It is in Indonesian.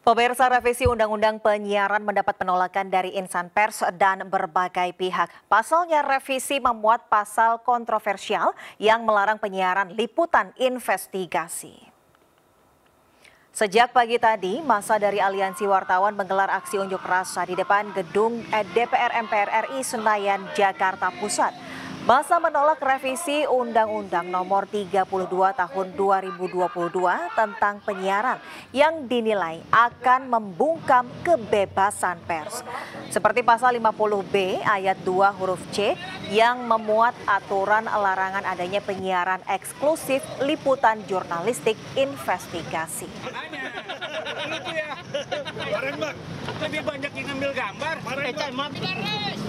Pemirsa revisi Undang-Undang Penyiaran mendapat penolakan dari insan pers dan berbagai pihak. Pasalnya revisi memuat pasal kontroversial yang melarang penyiaran liputan investigasi. Sejak pagi tadi, masa dari Aliansi Wartawan menggelar aksi unjuk rasa di depan gedung eh, DPR MPR RI Senayan, Jakarta Pusat. Masa menolak revisi Undang-Undang Nomor 32 Tahun 2022 tentang penyiaran yang dinilai akan membungkam kebebasan pers. Seperti pasal 50B ayat 2 huruf C yang memuat aturan larangan adanya penyiaran eksklusif liputan jurnalistik investigasi. banyak yang ngambil gambar.